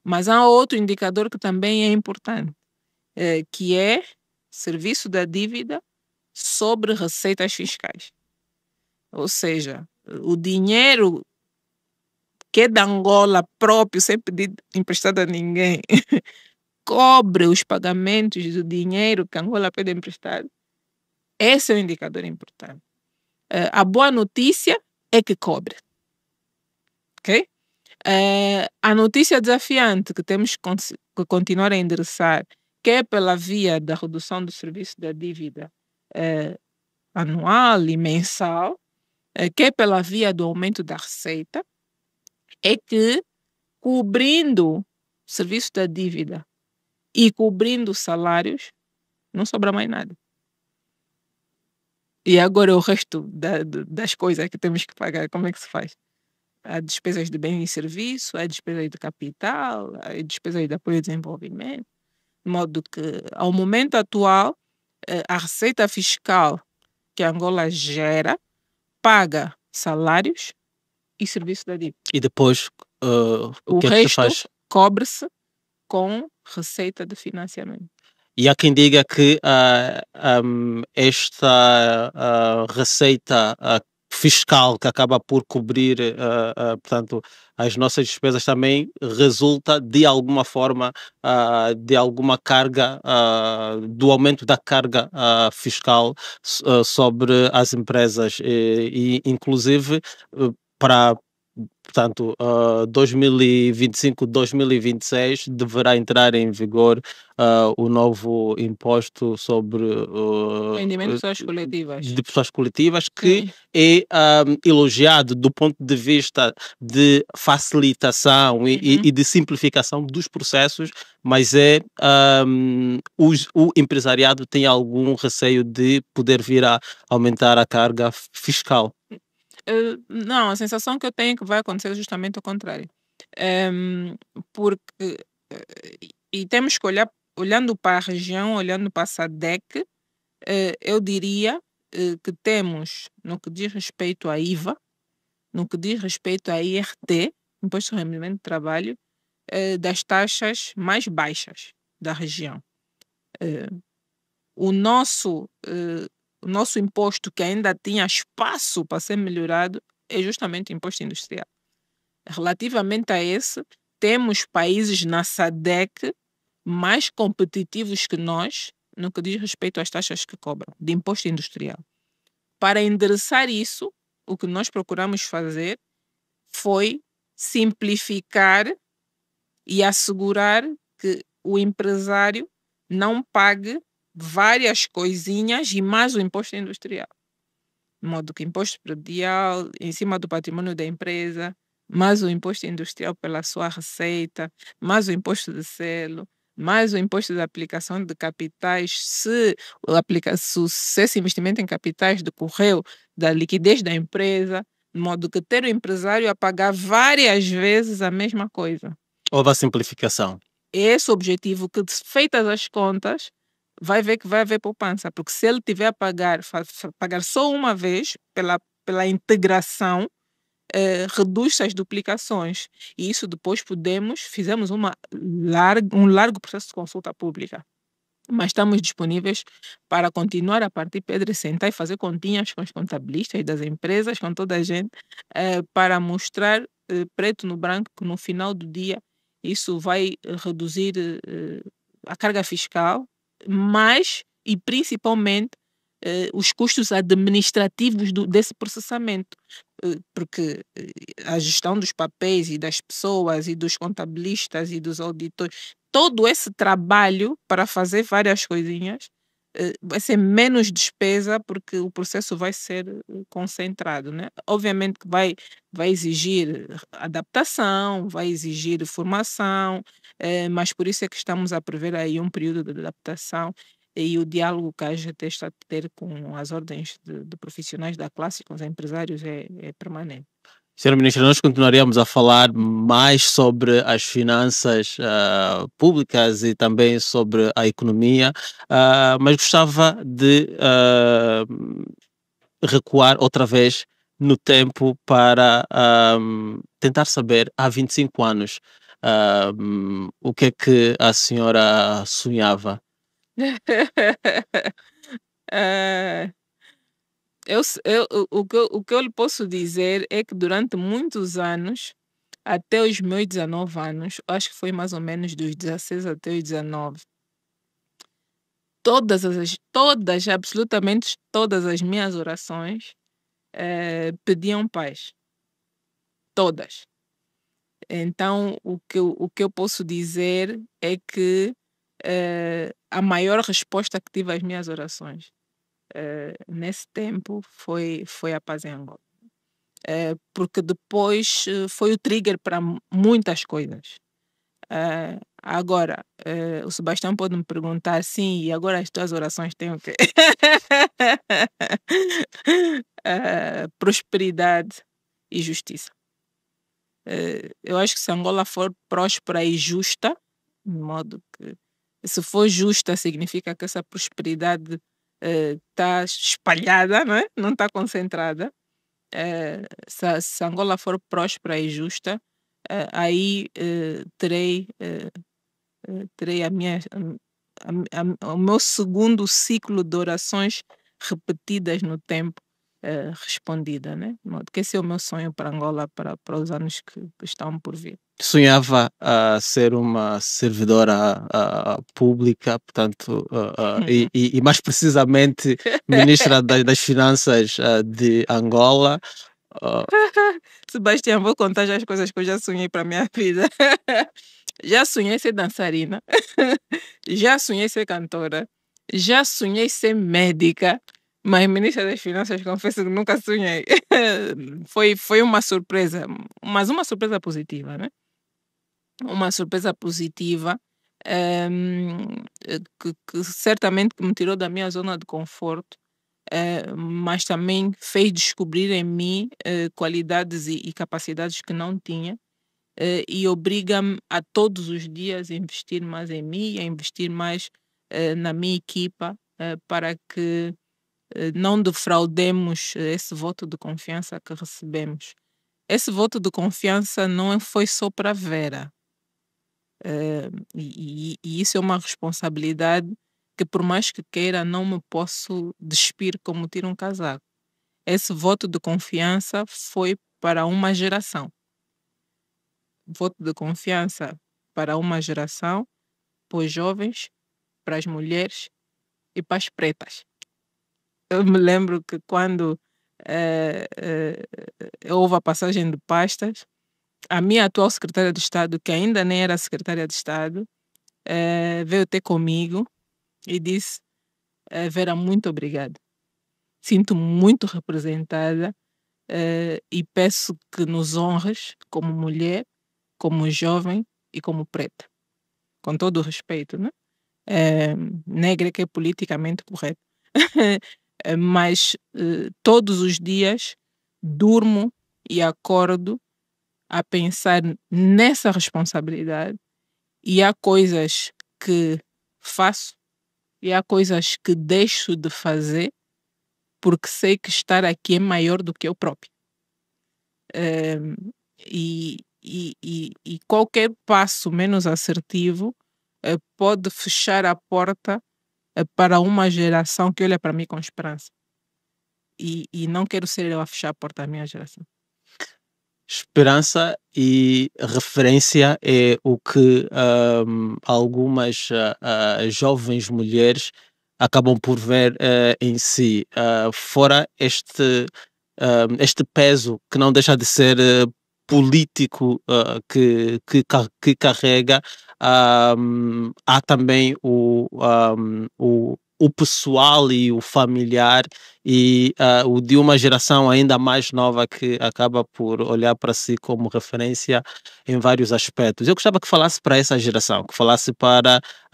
Speaker 2: Mas há outro indicador que também é importante, é, que é serviço da dívida sobre receitas fiscais. Ou seja, o dinheiro que é da Angola próprio, sem pedir emprestado a ninguém, cobre os pagamentos do dinheiro que Angola pede emprestado. Esse é um indicador importante. É, a boa notícia é que cobre. Ok? Uh, a notícia desafiante que temos que continuar a endereçar, quer é pela via da redução do serviço da dívida uh, anual e mensal, uh, eh, quer é pela via do aumento da receita, é que cobrindo o serviço da dívida e cobrindo salários, não sobra mais nada. E agora o resto da, das coisas que temos que pagar, como é que se faz? a despesas de bem e serviço, a despesas de capital, a despesas de apoio ao desenvolvimento, de modo que, ao momento atual, eh, a receita fiscal que Angola gera paga salários e serviço da dívida.
Speaker 1: E depois, uh, o, o que resto é que faz?
Speaker 2: cobre-se com receita de financiamento.
Speaker 1: E há quem diga que uh, ah, ah, um, esta uh, receita uh, fiscal que acaba por cobrir uh, uh, portanto as nossas despesas também resulta de alguma forma uh, de alguma carga ah, do aumento da carga ah, fiscal sobre as empresas e, e inclusive eh, para Portanto, uh, ah, 2025-2026 deverá entrar em vigor uh, o novo imposto sobre uh, ah, rendimento de pessoas
Speaker 2: coletivas, de
Speaker 1: pessoas coletivas que Sim. é um, elogiado do ponto de vista de facilitação uhum. e, e, de simplificação dos processos, mas é um, os, o empresariado tem algum receio de poder vir a aumentar a carga fiscal
Speaker 2: não, a sensação que eu tenho é que vai acontecer justamente o contrário. Um, ehm, porque. Eh, e temos que olhar, olhando para a região, olhando para a SADEC, eh, eu diria eh, que temos, no que diz respeito à IVA, no que diz respeito à IRT, Imposto de Rendimento de Trabalho, das taxas mais baixas da região. O nosso o nosso imposto que ainda tinha espaço para ser melhorado é justamente o imposto industrial. Relativamente a esse, temos países na SADEC mais competitivos que nós no que diz respeito às taxas que cobram de imposto industrial. Para endereçar isso, o que nós procuramos fazer foi simplificar e assegurar que o empresário não pague várias coisinhas e mais o imposto industrial. De modo que imposto predial em cima do patrimônio da empresa, mais o imposto industrial pela sua receita, mais o imposto de selo, mais o imposto de aplicação de capitais, se o aplica se esse investimento em capitais decorreu da liquidez da empresa, de modo que ter o empresário a pagar várias vezes a mesma coisa.
Speaker 1: Houve a simplificação.
Speaker 2: Esse objetivo que, feitas as contas, vai ver que vai haver poupança, porque se ele tiver a pagar, pagar só uma vez pela, pela integração, eh, reduz as duplicações. E isso depois podemos, fizemos uma larga, um largo processo de consulta pública. Mas estamos disponíveis para continuar a partir pedra e sentar e fazer continhas com os contabilistas das empresas, com toda a gente, eh, para mostrar eh, preto no branco que no final do dia isso vai eh, reduzir eh, a carga fiscal mais e principalmente eh, os custos administrativos do, desse processamento, eh, porque eh, a gestão dos papéis e das pessoas e dos contabilistas e dos auditores, todo esse trabalho para fazer várias coisinhas eh, vai ser menos despesa porque o processo vai ser eh, concentrado, né? Obviamente que vai vai exigir adaptação, vai exigir formação, é, mas por isso é que estamos a prever aí um período de adaptação e o diálogo que a AGT está a ter com as ordens de, de profissionais da classe, com os empresários, é, é permanente.
Speaker 1: Senhor Ministro, nós continuaremos a falar mais sobre as finanças uh, públicas e também sobre a economia, uh, mas gostava de uh, recuar outra vez no tempo para tentar saber, há 25 anos, o que é que a senhora sonhava?
Speaker 2: uh, eu, eu, o, que eu, o que eu lhe posso dizer é que durante muitos anos, até os meus 19 anos, acho que foi mais ou menos dos 16 até os 19, todas as, todas, absolutamente todas as minhas orações eh, pediam paz. Todas. Então, o que eu, o que eu posso dizer é que uh, a maior resposta que tive às minhas orações uh, nesse tempo foi, foi a paz em Angola. Uh, porque depois foi o trigger para muitas coisas. agora, o Sebastião pode me perguntar, sim, e agora as tuas orações têm o quê? prosperidade e justiça. Eh, eu acho que se Angola for próspera e justa, de modo que se for justa significa que essa prosperidade está eh, espalhada, não é? Não está concentrada. Eh, se, se Angola for próspera e justa, aí terei terei a minha, a, a, o meu segundo ciclo de orações repetidas no tempo eh, respondida, né? De que esse é o meu sonho para Angola para, para os anos que estão por
Speaker 1: vir. Sonhava a uh, ser uma servidora uh, pública, portanto, uh, e, e, mais precisamente ministra das, das Finanças eh, de Angola, ah,
Speaker 2: Sebastião, vou contar já as coisas que eu já sonhei para a minha vida. já sonhei ser dançarina, já sonhei ser cantora, já sonhei ser médica, mas ministra das Finanças, confesso que nunca sonhei. foi, foi uma surpresa, mas uma surpresa positiva, né? Uma surpresa positiva um, ehm, que, que, certamente me tirou da minha zona de conforto, eh, mas também fez descobrir em mim uh, qualidades e, e, capacidades que não tinha uh, e obriga-me a todos os dias investir mais em mim, a investir mais na minha equipa para que eh, não defraudemos eh, esse voto de confiança que recebemos. Esse voto de confiança não foi só para Vera. Eh, e, e isso é uma responsabilidade que, por mais que queira, não me posso despir como tiro um casaco. Esse voto de confiança foi para uma geração. Voto de confiança para uma geração, para os jovens, para as mulheres e para as pretas eu me lembro que quando é, é, houve a passagem de pastas, a minha atual secretária de Estado, que ainda nem era secretária de Estado, é, veio ter comigo e disse: Vera, muito obrigada. Sinto muito representada e peço que nos honres como mulher, como jovem e como preta. Com todo o respeito, né? negra que é politicamente correto. Eh, mas eh, todos os dias durmo e acordo a pensar nessa responsabilidade e há coisas que faço e há coisas que deixo de fazer porque sei que estar aqui é maior do que eu próprio. Ehm, e, e, e, e, qualquer passo menos assertivo uh, pode fechar a porta eh, para uma geração que olha para mim com esperança. E, e não quero ser eu a fechar a porta à minha geração.
Speaker 1: Esperança e referência é o que um, algumas uh, jovens mulheres acabam por ver uh, em si. Uh, fora este, hum, este peso que não deixa de ser eh, político uh, que, que, que, carrega, ah, um, há também o, ah, um, o o pessoal e o familiar e uh, o de uma geração ainda mais nova que acaba por olhar para si como referência em vários aspectos. Eu gostava que falasse para essa geração, que falasse para uh,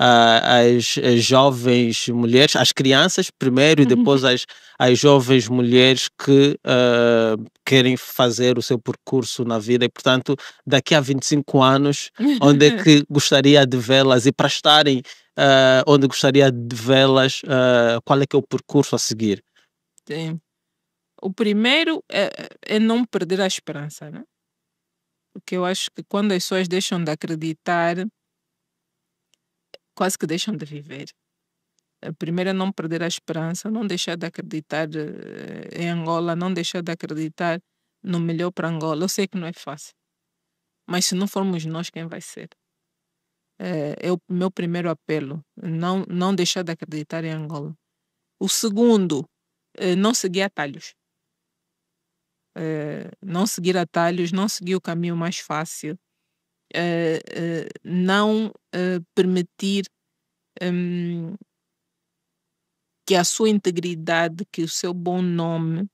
Speaker 1: as, as, jovens mulheres, as crianças primeiro e depois as, as jovens mulheres que uh, querem fazer o seu percurso na vida e, portanto, daqui a 25 anos, onde é que gostaria de vê-las e para estarem uh, onde gostaria de vê-las, uh, qual é que é o percurso a seguir?
Speaker 2: Sim. O primeiro é, é não perder a esperança, né? Porque eu acho que quando as pessoas deixam de acreditar, quase que deixam de viver. A primeira é não perder a esperança, não deixar de acreditar eh, em Angola, não deixar de acreditar no melhor para Angola. Eu sei que não é fácil, mas se não formos nós, quem vai ser? é, é o meu primeiro apelo. Não, não deixar de acreditar em Angola. O segundo, é não seguir atalhos. É, não seguir atalhos, não seguir o caminho mais fácil. Eh, não permitir hum, que a sua integridade, que o seu bom nome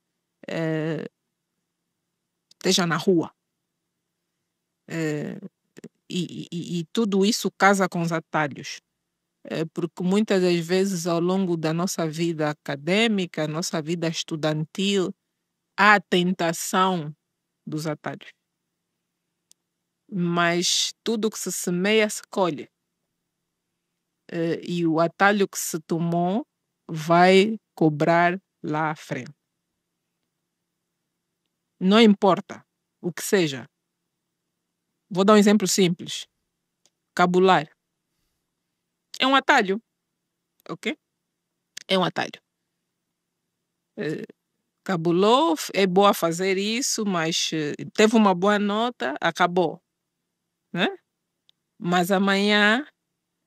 Speaker 2: esteja na rua e, e, tudo isso casa com os atalhos. É porque muitas das vezes ao longo da nossa vida acadêmica, nossa vida estudantil, há a tentação dos atalhos. Mas tudo que se semeia se colhe. É, e o atalho que se tomou vai cobrar lá à frente. Não importa o que seja, Vou dar um exemplo simples. Cabular. É um atalho. Ok? É um atalho. É, cabulou, é boa fazer isso, mas eh, teve uma boa nota, acabou. Né? Mas amanhã,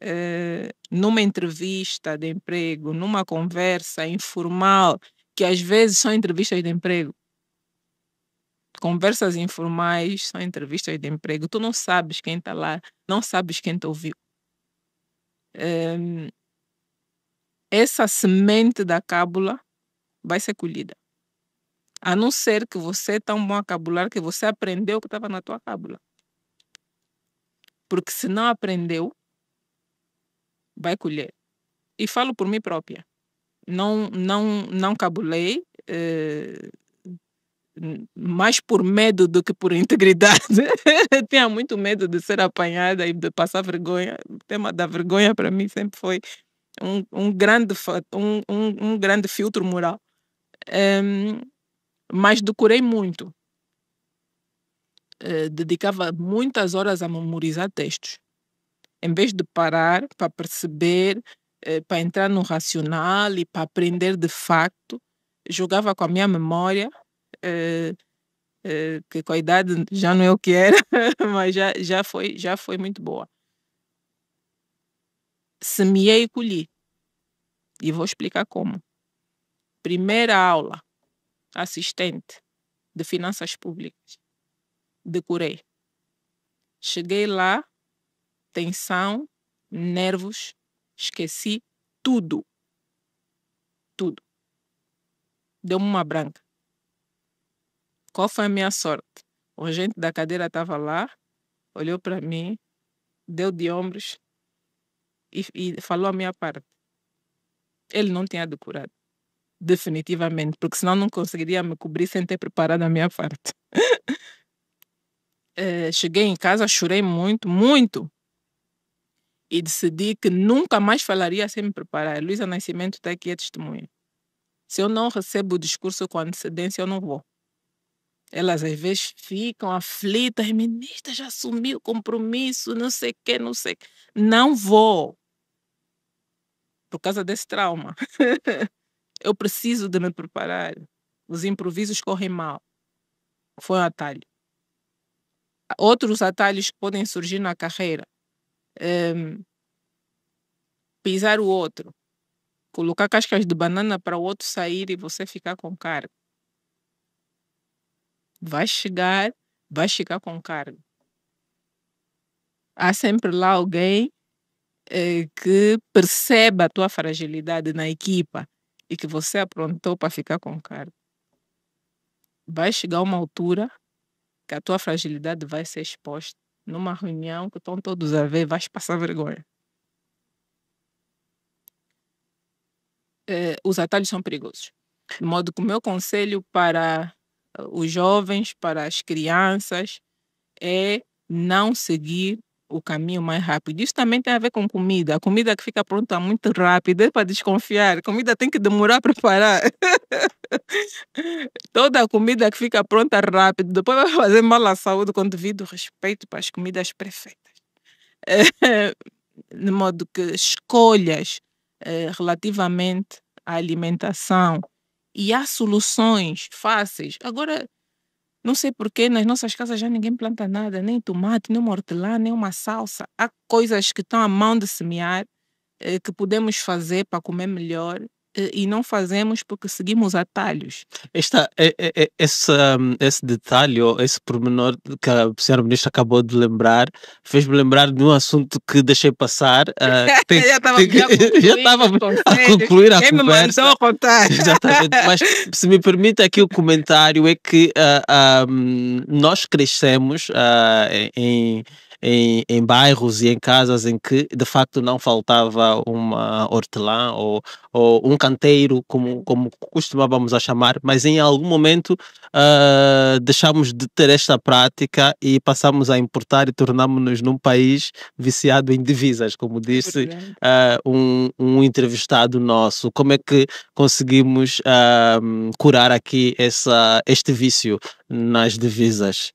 Speaker 2: é, numa entrevista de emprego, numa conversa informal, que às vezes são entrevistas de emprego, conversas informais, são entrevistas de emprego. Tu não sabes quem está lá, não sabes quem te ouviu. Um, ehm, essa semente da cábula vai ser colhida. A não ser que você é tá tão bom a cabular que você aprendeu o que estava na tua cábula. Porque se não aprendeu, vai colher. E falo por mim própria. Não, não, não cabulei. Eh, mais por medo do que por integridade. Tinha muito medo de ser apanhada e de passar vergonha. O tema da vergonha para mim sempre foi um, um, grande, um, um, um grande filtro moral. Um, ehm, mas decorei muito. Uh, dedicava muitas horas a memorizar textos. Em vez de parar para perceber, uh, eh, para entrar no racional e para aprender de facto, jogava com a minha memória uh, que com a idade já não é o que era, mas já, já, foi, já foi muito boa. Semeei e colhi. E vou explicar como. Primeira aula, assistente de finanças públicas, decorei. Cheguei lá, tensão, nervos, esqueci tudo. Tudo. Deu-me uma branca. Qual foi a minha sorte? O agente da cadeira estava lá, olhou para mim, deu de ombros e, e falou a minha parte. Ele não tinha decorado definitivamente, porque senão não conseguiria me cobrir sem ter preparado a minha parte. é, cheguei em casa, chorei muito, muito. E decidi que nunca mais falaria sem me preparar. Luísa Nascimento está aqui, a testemunha. Se eu não recebo o discurso com antecedência, eu não vou. Elas às vezes ficam aflitas, ministra já assumiu compromisso, não sei o que, não sei o que. Não vou. Por causa desse trauma. Eu preciso de me preparar. Os improvisos correm mal. Foi um atalho. Outros atalhos que podem surgir na carreira. Ehm, pisar o outro. Colocar cascas de banana para o outro sair e você ficar com cargo vai chegar, vai chegar com cargo. Há sempre lá alguém eh, que perceba a tua fragilidade na equipa e que você aprontou para ficar com cargo. Vai chegar uma altura que a tua fragilidade vai ser exposta numa reunião que estão todos a ver, vais passar vergonha. Eh, os atalhos são perigosos. De modo que o meu conselho para os jovens, para as crianças, é não seguir o caminho mais rápido. Isso também tem a ver com comida. A comida que fica pronta muito rápido é para desconfiar. A comida tem que demorar a preparar. Toda a comida que fica pronta rápido, depois vai fazer mal à saúde com devido respeito para as comidas perfeitas É, de modo que escolhas é, relativamente à alimentação e há soluções fáceis. Agora, não sei porquê, nas nossas casas já ninguém planta nada, nem tomate, nem hortelã, nem uma salsa. Há coisas que estão à mão de semear, eh, que podemos fazer para comer melhor eh, e não fazemos porque seguimos atalhos.
Speaker 1: Esta, é, é, esse, esse detalhe, ou esse pormenor que a senhora ministra acabou de lembrar, fez-me lembrar de um assunto que deixei passar. Uh, tem, já estava a, a concluir a Quem conversa. me mandou contar? Exatamente, mas se me permite aqui o comentário, é que uh, eh, ah, um, nós crescemos uh, em em, em, bairros e em casas em que de facto não faltava uma hortelã ou, ou um canteiro, como, como costumávamos a chamar, mas em algum momento uh, deixamos de ter esta prática e passamos a importar e tornámos nos num país viciado em divisas, como disse uh, um, um, entrevistado nosso. Como é que conseguimos uh, curar aqui essa, este vício nas divisas?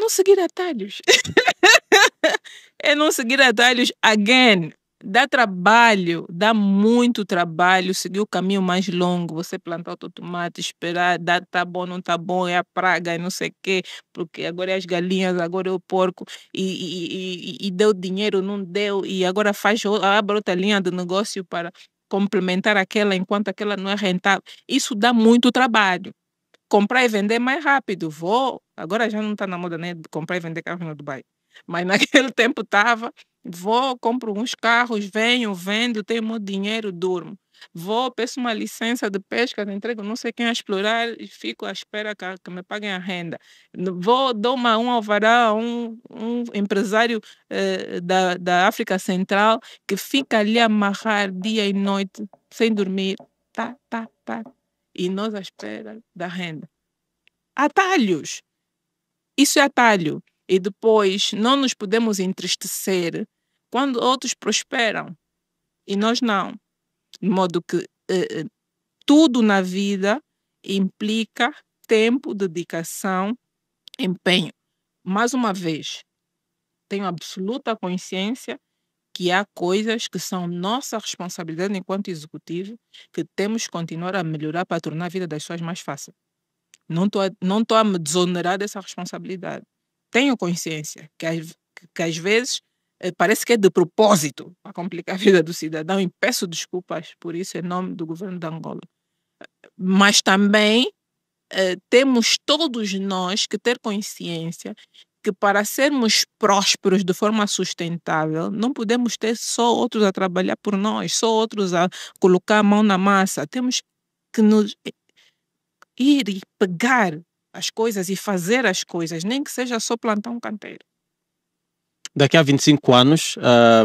Speaker 2: não seguir atalhos. é não seguir atalhos again. Dá trabalho, dá muito trabalho seguir o caminho mais longo. Você plantar o teu tomate, esperar, dá, tá bom, não tá bom, é a praga, e é não sei o quê, porque agora é as galinhas, agora é o porco, e, e, e, e deu dinheiro, não deu, e agora faz, abre outra linha de negócio para complementar aquela enquanto aquela não é rentável. Isso dá muito trabalho comprar e vender mais rápido. Vou. Agora já não está na moda nem né, comprar e vender carros no Dubai. Mas naquele tempo estava. Vou, compro uns carros, venho, vendo, tenho meu dinheiro, durmo. Vou, peço uma licença de pesca, entrego não sei quem a explorar e fico à espera que, que, me paguem a renda. Vou, dou uma, um alvará a um, um empresário eh, da, da África Central que fica ali amarrar dia e noite, sem dormir. Tá, tá, tá, e nós à espera da renda. Atalhos. Isso é atalho. E depois não nos podemos entristecer quando outros prosperam e nós não. De modo que eh, eh tudo na vida implica tempo, dedicação, empenho. Mais uma vez, tenho absoluta consciência que há coisas que são nossa responsabilidade enquanto executivo, que temos que continuar a melhorar para tornar a vida das pessoas mais fácil. Não estou a, não a me desonerar dessa responsabilidade. Tenho consciência que, às, que às vezes eh, parece que é de propósito para complicar a vida do cidadão e peço desculpas por isso em nome do governo de Angola. Mas também eh, temos todos nós que ter consciência que para sermos prósperos de forma sustentável, não podemos ter só outros a trabalhar por nós, só outros a colocar a mão na massa. Temos que nos ir e pegar as coisas e fazer as coisas, nem que seja só plantar um canteiro.
Speaker 1: Daqui a 25 anos,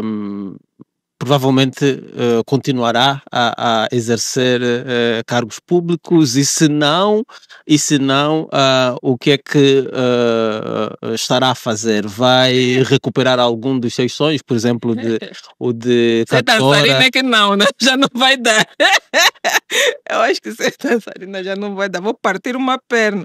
Speaker 1: hum, provavelmente uh, continuará a, a exercer uh, cargos públicos e se não, e se não uh, o que é que ah, estará a fazer? Vai recuperar algum dos seus sonhos, por exemplo, de, o de Ser dançarina é
Speaker 2: que não, né? já não vai dar. Eu acho que ser dançarina já não vai dar. Vou partir uma perna.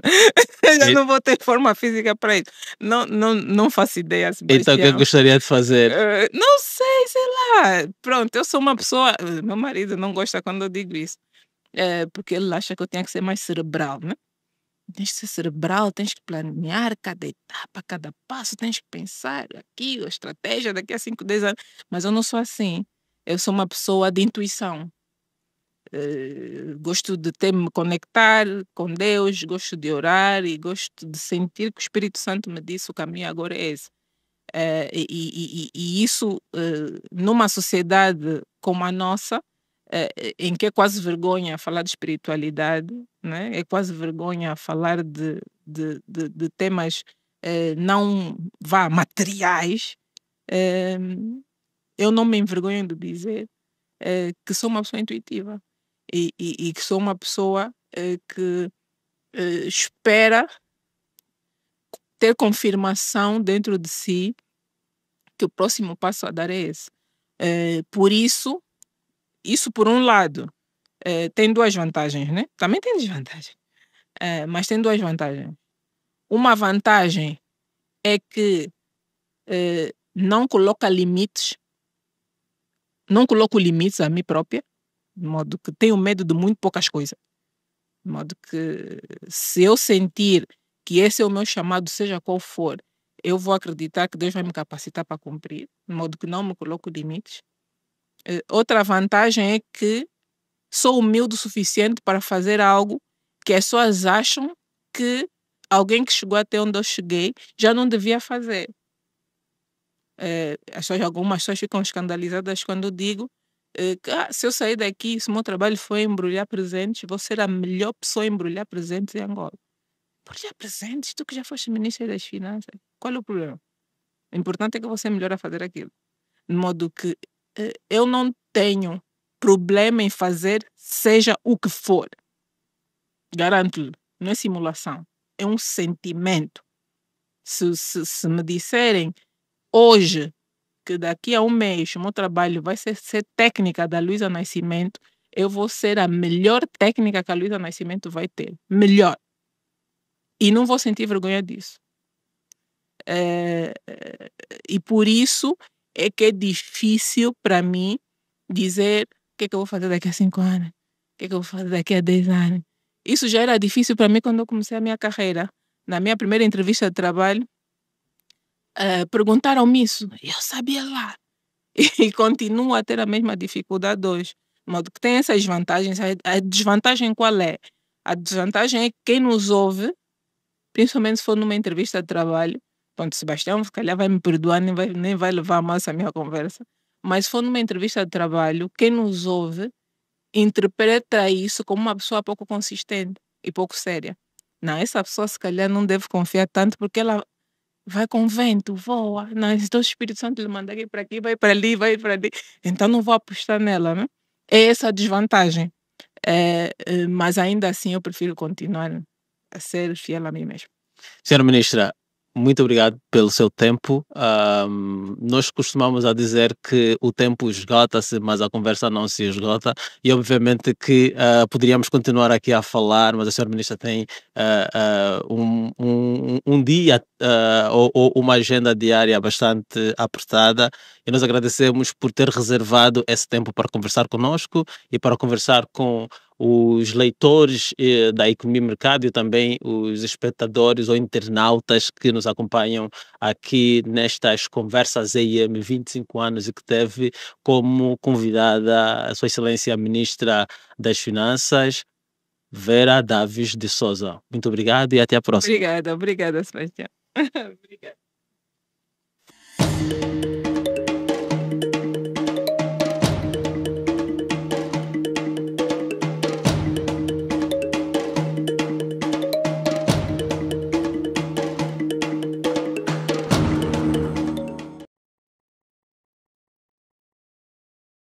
Speaker 2: já e... não vou ter forma física para isso. Não, não, não faço ideia. Sebastião. Então o que é eu gostaria
Speaker 1: de fazer? Eh,
Speaker 2: não sei, sei lá pronto, eu sou uma pessoa. Meu marido não gosta quando eu digo isso, é, porque ele acha que eu tenho que ser mais cerebral, né? Tens que ser cerebral, tens que planear cada etapa, cada passo, tens que pensar aqui, a estratégia daqui a 5, 10 anos. Mas eu não sou assim. Eu sou uma pessoa de intuição. Eh, gosto de ter me conectar com Deus, gosto de orar e gosto de sentir que o Espírito Santo me disse o caminho agora é esse. Uh, e, e, e, isso, uh, numa sociedade como a nossa, uh, em que é quase vergonha falar de espiritualidade, né? é quase vergonha falar de, de, de, de temas não vá, materiais, eu não me envergonho de dizer que sou uma pessoa intuitiva e, e que sou uma pessoa que espera ter confirmação dentro de si que o próximo passo a dar é esse. É, por isso, isso por um lado é, tem duas vantagens, né? Também tem desvantagem, é, mas tem duas vantagens. Uma vantagem é que é, não coloca limites, não coloco limites a mim própria, de modo que tenho medo de muito poucas coisas. De modo que se eu sentir que esse é o meu chamado, seja qual for, eu vou acreditar que Deus vai me capacitar para cumprir, de modo que não me coloco limites. Eh, outra vantagem é que sou humilde o suficiente para fazer algo que as pessoas acham que alguém que chegou até onde eu cheguei já não devia fazer. É, as pessoas, algumas pessoas ficam escandalizadas quando eu digo é, que ah, se eu sair daqui, se o meu trabalho for embrulhar presentes, vou ser a melhor pessoa a embrulhar presentes em Angola por já presentes, tu que já foste ministra das Finanças, qual é o problema? O importante é que você melhora a fazer aquilo. De modo que eh, eu não tenho problema em fazer, seja o que for. Garanto-lhe, não é simulação, é um sentimento. Se, se, se me disserem hoje que daqui a um mês o meu trabalho vai ser, ser técnica da Luísa Nascimento, eu vou ser a melhor técnica que a Luísa Nascimento vai ter. Melhor. E não vou sentir vergonha disso. É, e por isso é que é difícil para mim dizer o que é que eu vou fazer daqui a cinco anos, o que é que eu vou fazer daqui a dez anos. Isso já era difícil para mim quando eu comecei a minha carreira. Na minha primeira entrevista de trabalho, eh, perguntaram-me isso. Eu sabia lá. E, e continuo a ter a mesma dificuldade hoje. De modo que tem essas vantagens. A, a desvantagem qual é? A desvantagem é que quem nos ouve principalmente se for numa entrevista de trabalho. Pronto, Sebastião, se calhar vai me perdoar, nem vai, nem vai levar a massa a minha conversa. Mas se for numa entrevista de trabalho, quem nos ouve interpreta isso como uma pessoa pouco consistente e pouco séria. Não, essa pessoa se calhar não deve confiar tanto porque ela vai com vento, voa. Não, então o Espírito Santo lhe manda aqui para aqui, vai para ali, vai para ali. Então não vou apostar nela, né? É essa a desvantagem. É, eh, mas ainda assim eu prefiro continuar né? a ser fiel a mim mesmo.
Speaker 1: Senhora Ministra, muito obrigado pelo seu tempo. Um, nós costumamos a dizer que o tempo esgota-se, mas a conversa não se esgota. E obviamente que uh, poderíamos continuar aqui a falar, mas a senhora ministra tem uh, uh, um, um, um, dia ou, ou, uma agenda diária bastante apertada e nós agradecemos por ter reservado esse tempo para conversar conosco e para conversar com os leitores eh, da Economia e Mercado e também os espectadores ou internautas que nos acompanham aqui nestas conversas EIM 25 anos e que teve como convidada a Sua Excelência a Ministra das Finanças, Vera Davis de Souza. Muito obrigado e até a próxima.
Speaker 2: Obrigada, obrigada, Sebastião. obrigada.